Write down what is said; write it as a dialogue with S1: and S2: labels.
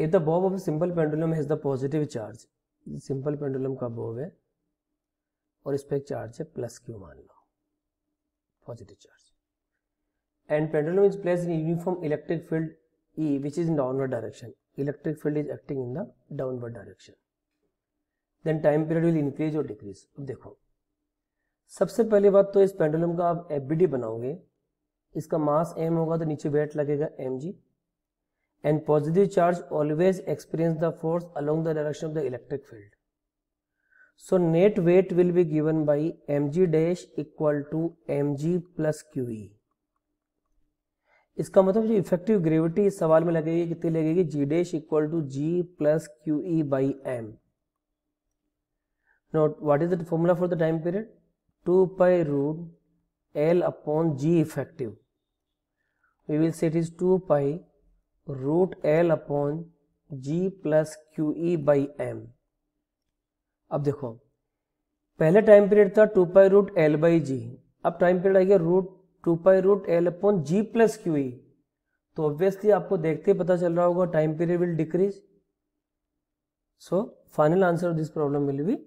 S1: If the bob of simple pendulum has the positive charge simple pendulum का bob है और इस पर चार्ज है प्लस क्यू मान लो positive charge and pendulum is place in uniform electric field E which is in downward direction electric field is acting in the downward direction then time period will increase और decrease अब देखो सबसे पहली बात तो इस पेंडुलम का आप एफ बनाओगे इसका मास एम होगा तो नीचे वेट लगेगा M G and positive charge always experience the force along the direction of the electric field. So net weight will be given by mg dash equal to mg plus qe. इसका मतलब जो effective gravity इस सवाल में लगेगी कितनी लगेगी G dash equal to G plus Q E by M note what is the formula for the time period two pi root L upon G effective we will set is two pi root L upon G plus Q E by M अब देखो पहले time period था two pi root L by G अब time period आ गया root two pi root L upon G plus Q E तो obviously आपको देखते ही पता चल रहा होगा time period will decrease so final answer of this problem will B